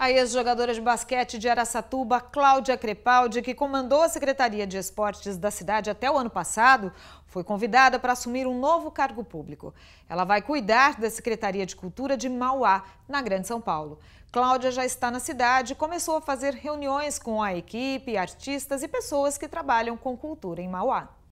A ex-jogadora de basquete de Araçatuba, Cláudia Crepaldi, que comandou a Secretaria de Esportes da cidade até o ano passado, foi convidada para assumir um novo cargo público. Ela vai cuidar da Secretaria de Cultura de Mauá, na Grande São Paulo. Cláudia já está na cidade e começou a fazer reuniões com a equipe, artistas e pessoas que trabalham com cultura em Mauá.